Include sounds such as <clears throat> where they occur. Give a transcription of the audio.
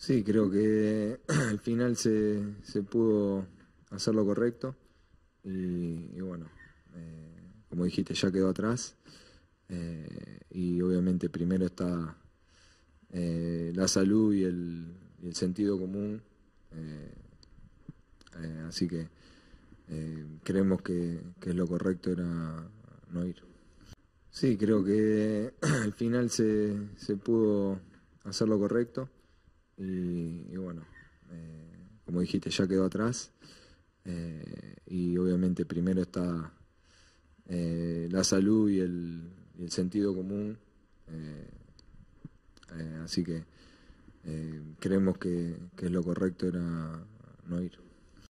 Sí, creo que <clears throat> al final se, se pudo hacer lo correcto y, bueno, eh, como dijiste, ya quedó atrás eh, y obviamente primero está eh, la salud y el, y el sentido común, así que creemos que, que lo correcto era no ir. Sí, creo que <clears throat> al final se, se pudo hacer lo correcto y, bueno, eh, como dijiste, ya quedó atrás. Eh, y obviamente primero está eh, la salud y el, y el sentido común. así que creemos que, que lo correcto era no ir.